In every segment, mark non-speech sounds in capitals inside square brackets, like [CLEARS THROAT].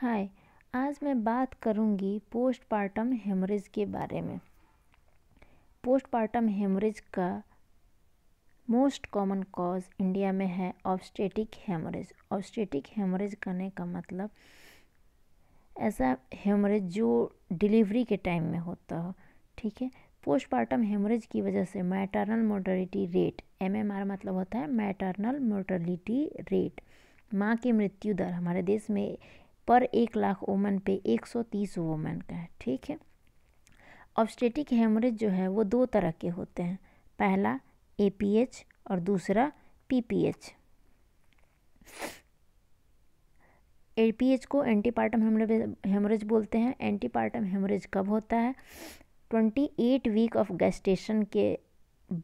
हाय आज मैं बात करूंगी पोस्टपार्टम हेमरेज के बारे में पोस्टपार्टम हेमरेज का मोस्ट कॉमन कॉज इंडिया में है ऑब्स्टेटिक हेमरेज ऑब्स्टेटिक हेमरेज करने का मतलब ऐसा हेमरेज जो डिलीवरी के टाइम में होता हो ठीक है पोस्टपार्टम हेमरेज की वजह से मैटरनल मोर्टलिटी रेट एम मतलब होता है मैटरनल मोर्टलिटी रेट माँ की मृत्यु दर हमारे देश में पर एक लाख वोमेन पे 130 वोमन का है ठीक है ऑब्स्टेटिक हेमरेज जो है वो दो तरह के होते हैं पहला ए और दूसरा पी पी ए एच को एंटीपार्टम हेमरेज हेमरेज बोलते हैं एंटीपार्टम हेमरेज कब होता है twenty eight week of gestation के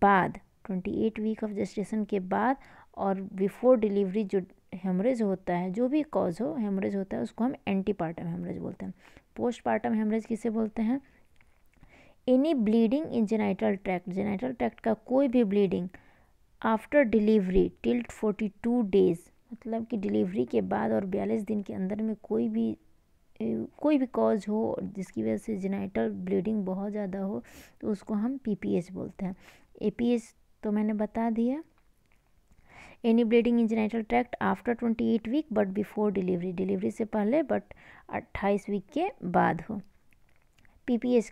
बाद twenty eight week of gestation के बाद और बिफोर डिलीवरी जो हेमरेज होता है जो भी कॉज हो हेमरेज होता है उसको हम एंटीपार्टम हेमरेज बोलते हैं पोस्टपार्टम हेमरेज किसे बोलते हैं any bleeding in genital tract genital tract का कोई भी bleeding after delivery till forty two days मतलब कि डिलीवरी के बाद और बयालीस दिन के अंदर में कोई भी कोई भी कॉज हो जिसकी वजह से जेनाइटल ब्लीडिंग बहुत ज़्यादा हो तो उसको हम पीपीएच बोलते हैं एपीएच तो मैंने बता दिया any bleeding in genital tract after twenty eight week but before delivery delivery से पहले बट अट्ठाईस वीक के बाद हो पीपीएस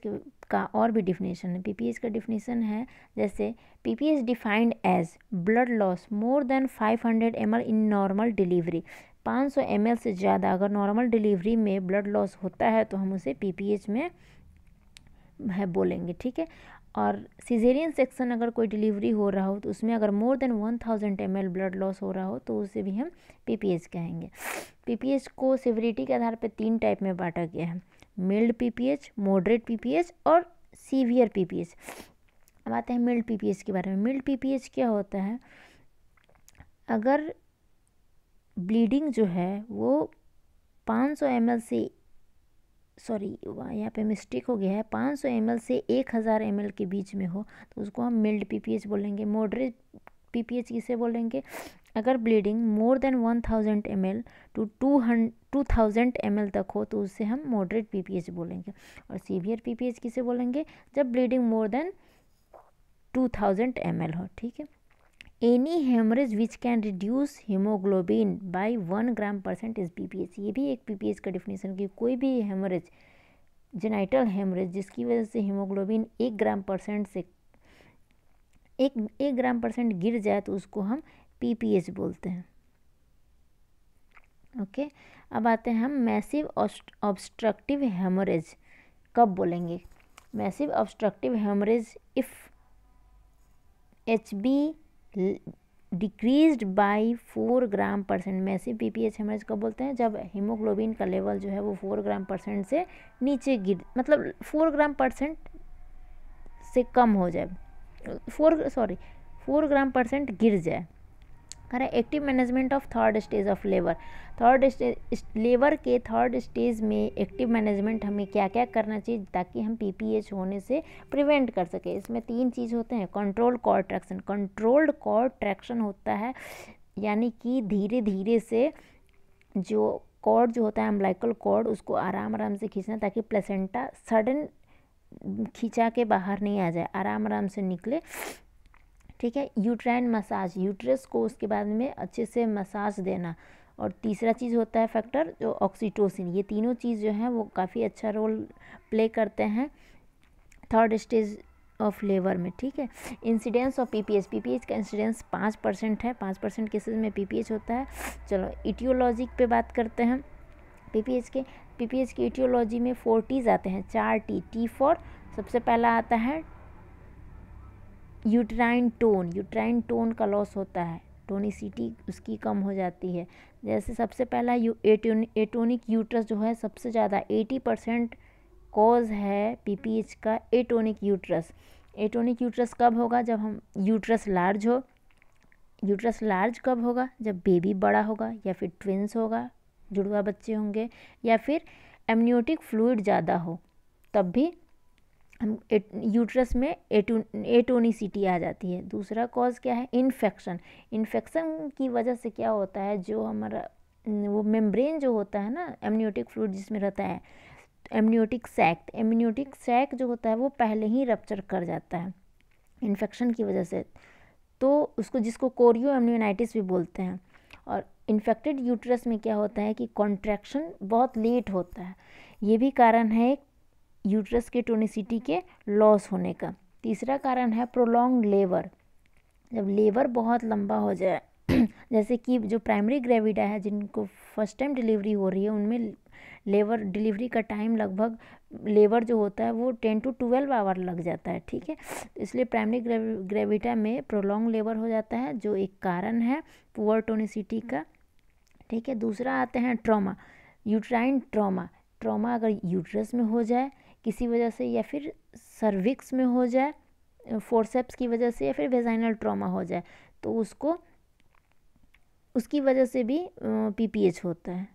का और भी डिफिनेशन है पीपीएस का डिफिनेशन है जैसे PPS defined as blood loss more than five hundred M in normal delivery पाँच सौ एम से ज़्यादा अगर नॉर्मल डिलीवरी में ब्लड लॉस होता है तो हम उसे पीपीएच में है बोलेंगे ठीक है और सीजेरियन सेक्शन अगर कोई डिलीवरी हो रहा हो तो उसमें अगर more than one thousand M L blood loss हो रहा हो तो उसे भी हम पी पी एच कहेंगे पी पी एच को सिवरिटी के आधार पर तीन टाइप में बांटा गया है mild P P H moderate P P H और सीवियर पी पी एच अब आते हैं मिल्ड पी पी एच के बारे में मिल्ड पी पी एच क्या होता है अगर ब्लीडिंग जो है वो पाँच सौ से सॉरी यहाँ पे मिस्टेक हो गया है 500 सौ से 1000 एम के बीच में हो तो उसको हम मिल्ड पीपीएच बोलेंगे मॉडरेट पीपीएच किसे बोलेंगे अगर bleeding more than 1000 thousand M L to to two thousand M L तक हो तो उससे हम मॉडरेट पीपीएच बोलेंगे और सीवियर पीपीएच किसे बोलेंगे जब bleeding more than two thousand M L हो ठीक है any haemorrhage which can reduce haemoglobin by one gram percent is PPH ये भी एक पीपीएच का डिफिनेशन की कोई भी हेमरेज जेनाइटल हेमरेज जिसकी वजह से हीमोग्लोबिन एक ग्राम परसेंट से एक एक ग्राम परसेंट गिर जाए तो उसको हम पीपीएच बोलते हैं ओके okay? अब आते हैं हम मैसिव ऑब्स्ट्रक्टिव हेमरेज कब बोलेंगे massive obstructive haemorrhage if H B decreased by four gram percent massive P P H haemorrhage कब बोलते हैं जब हीमोग्लोबिन का लेवल जो है वो फोर ग्राम परसेंट से नीचे गिर मतलब फोर ग्राम परसेंट से कम हो जाए four sorry four gram percent गिर जाए कह active management of third stage of labour third labour के थर्ड स्टेज में एक्टिव मैनेजमेंट हमें क्या क्या करना चाहिए ताकि हम पीपीएच होने से प्रिवेंट कर सके इसमें तीन चीज़ होते हैं control cord traction controlled cord traction होता है यानी कि धीरे धीरे से जो कॉर्ड जो होता है एम्ब्लाइकल कॉर्ड उसको आराम आराम से खींचना ताकि प्लेसेंटा सडन खींचा के बाहर नहीं आ जाए आराम आराम से निकले ठीक है यूट्राइन मसाज यूट्रस को उसके बाद में अच्छे से मसाज देना और तीसरा चीज़ होता है फैक्टर जो ऑक्सीटोसिन ये तीनों चीज़ जो है वो काफ़ी अच्छा रोल प्ले करते हैं थर्ड स्टेज ऑफ लेबर में ठीक है इंसिडेंस ऑफ पीपीएच पीपीएच का इंसिडेंस पाँच परसेंट है पाँच परसेंट केसेज में पीपीएच होता है चलो इटियोलॉजिक पे बात करते हैं पीपीएच के पीपीएच की इटियोलॉजी में फोर टीज आते हैं चार टी टी फोर सबसे पहला आता है यूट्राइन टोन यूट्राइन टोन का लॉस होता है टोनिसिटी उसकी कम हो जाती है जैसे सबसे पहला यू एटोनिक यूट्रस जो है सबसे ज़्यादा एटी परसेंट कॉज है पीपीएच का एटोनिक यूट्रस एटोनिक यूट्रस कब होगा जब हम यूट्रस लार्ज हो यूट्रस लार्ज कब होगा जब बेबी बड़ा होगा या फिर ट्विंस होगा जुड़वा बच्चे होंगे या फिर एमनियोटिक फ्लूड ज़्यादा हो तब भी हम यूट्रस में एटो एटोनिसिटी आ जाती है दूसरा कॉज क्या है इन्फेक्शन इन्फेक्शन की वजह से क्या होता है जो हमारा वो मेम्ब्रेन जो होता है ना एमनियोटिक फ्लूड जिसमें रहता है एमनियोटिक सैक एमनियोटिक सैक जो होता है वो पहले ही रप्चर कर जाता है इन्फेक्शन की वजह से तो उसको जिसको कोरियो एमनियोनाइटिस भी बोलते हैं और इन्फेक्टेड यूट्रस में क्या होता है कि कॉन्ट्रैक्शन बहुत लेट होता है ये भी कारण है एक यूट्रस के टोनिसिटी के लॉस होने का तीसरा कारण है प्रोलॉन्ग लेबर जब लेबर बहुत लंबा हो जाए [CLEARS THROAT] जैसे कि जो प्राइमरी ग्रेविडा है जिनको फर्स्ट टाइम डिलीवरी हो रही है उनमें लेबर डिलीवरी का टाइम लगभग लेबर जो होता है वो टेन टू ट्वेल्व आवर लग जाता है ठीक है तो इसलिए प्राइमरी ग्रेविटा में प्रोलॉन्ग लेबर हो जाता है जो एक कारण है पुअर टोनिसिटी का ठीक है दूसरा आते हैं ट्रॉमा यूट्राइन ट्रॉमा ट्रॉमा अगर यूट्रस में हो जाए किसी वजह से या फिर सर्विक्स में हो जाए फोरसेप्स की वजह से या फिर वेजाइनल ट्रॉमा हो जाए तो उसको उसकी वजह से भी पीपीएच होता है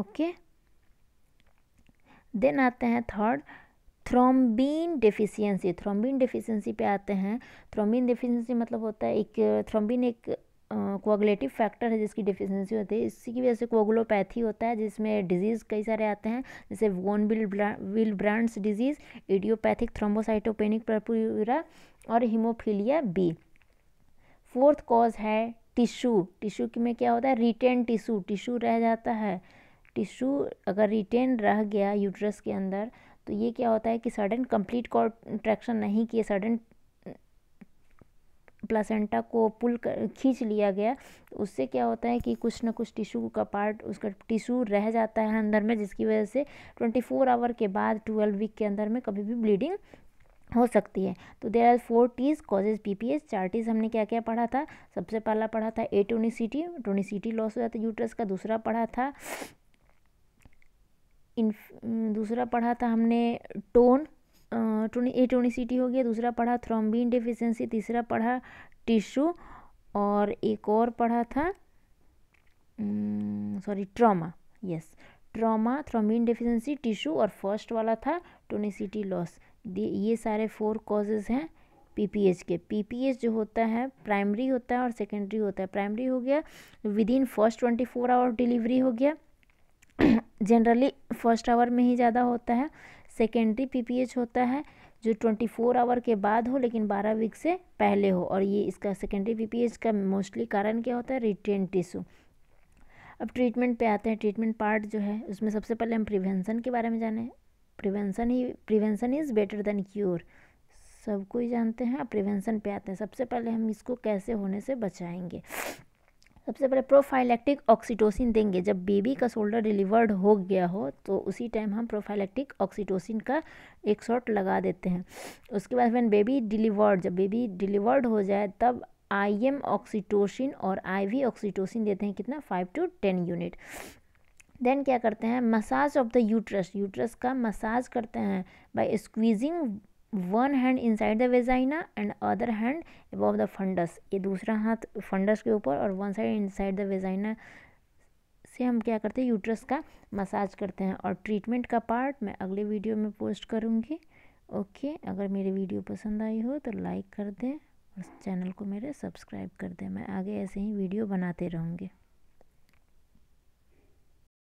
ओके देन आते हैं third thrombin deficiency thrombin deficiency पे आते हैं थ्रोम्बिन डिफिशियंसी मतलब होता है एक थ्रोम्बिन एक कोगलेटिव फैक्टर है जिसकी डिफिशेंसी होती है इसी की वजह से कोगलोपैथी होता है जिसमें डिजीज़ कई सारे आते हैं जैसे von will Willebrand's disease idiopathic thrombocytopenic purpura और हीमोफीलिया बी फोर्थ कॉज है टिश्यू टिश्यू में क्या होता है रिटेन टिश्यू टिश्यू रह जाता है टिश्यू अगर रिटेन रह गया यूट्रस के अंदर तो ये क्या होता है कि सडन कंप्लीट कॉन्ट्रैक्शन नहीं किए सडन प्लासेंटा को पुल कर खींच लिया गया तो उससे क्या होता है कि कुछ ना कुछ टिशू का पार्ट उसका टिशू रह जाता है अंदर में जिसकी वजह से ट्वेंटी फोर आवर के बाद ट्वेल्व वीक के अंदर में कभी भी ब्लीडिंग हो सकती है तो there are four Ts causes P P S चार टीज हमने क्या क्या पढ़ा था सबसे पहला पढ़ा था ए टोनिसिटी टोनिसिटी लॉस हो जाता है यूट्रस का दूसरा पढ़ा था इन दूसरा पढ़ा था हमने टोन एटोनिसिटी हो गया दूसरा पढ़ा थ्रोम्बिन डिफिशेंसी तीसरा पढ़ा टिश्यू और एक और पढ़ा था sorry trauma yes trauma thrombin deficiency tissue और फर्स्ट वाला था टोनिसिटी लॉस ये सारे फोर कॉजेज़ हैं पीपीएच के पीपीएच जो होता है प्राइमरी होता है और सेकेंडरी होता है प्राइमरी हो गया within first twenty four hour delivery हो गया [CLEARS THROAT] जनरली फर्स्ट आवर में ही ज़्यादा होता है सेकेंडरी पीपीएच होता है जो 24 आवर के बाद हो लेकिन 12 वीक से पहले हो और ये इसका सेकेंडरी पीपीएच का मोस्टली कारण क्या होता है रिटेन टिश्यू अब ट्रीटमेंट पे आते हैं ट्रीटमेंट पार्ट जो है उसमें सबसे पहले हम प्रिवेंसन के बारे में जाने प्रिवेंसन ही prevention is better than cure सब ही जानते हैं अब पे आते हैं सबसे पहले हम इसको कैसे होने से बचाएंगे सबसे पहले प्रोफाइलेक्टिक ऑक्सीटोसिन देंगे जब बेबी का शोल्डर डिलीवर्ड हो गया हो तो उसी टाइम हम प्रोफाइलेक्टिक ऑक्सीटोसिन का एक शॉट लगा देते हैं उसके बाद वैन बेबी डिलीवर्ड जब बेबी डिलीवर्ड हो जाए तब आई एम ऑक्सीटोसिन और आई वी ऑक्सीटोसिन देते हैं कितना five to ten unit then क्या करते हैं massage of the uterus uterus का मसाज करते हैं by squeezing one hand inside the vagina and other hand above the fundus ये दूसरा हाथ फंडस के ऊपर और one side inside the vagina से हम क्या करते हैं यूट्रस का मसाज करते हैं और ट्रीटमेंट का पार्ट मैं अगले वीडियो में पोस्ट करूँगी ओके अगर मेरी वीडियो पसंद आई हो तो लाइक कर दें और चैनल को मेरे सब्सक्राइब कर दें मैं आगे ऐसे ही वीडियो बनाते रहूँगी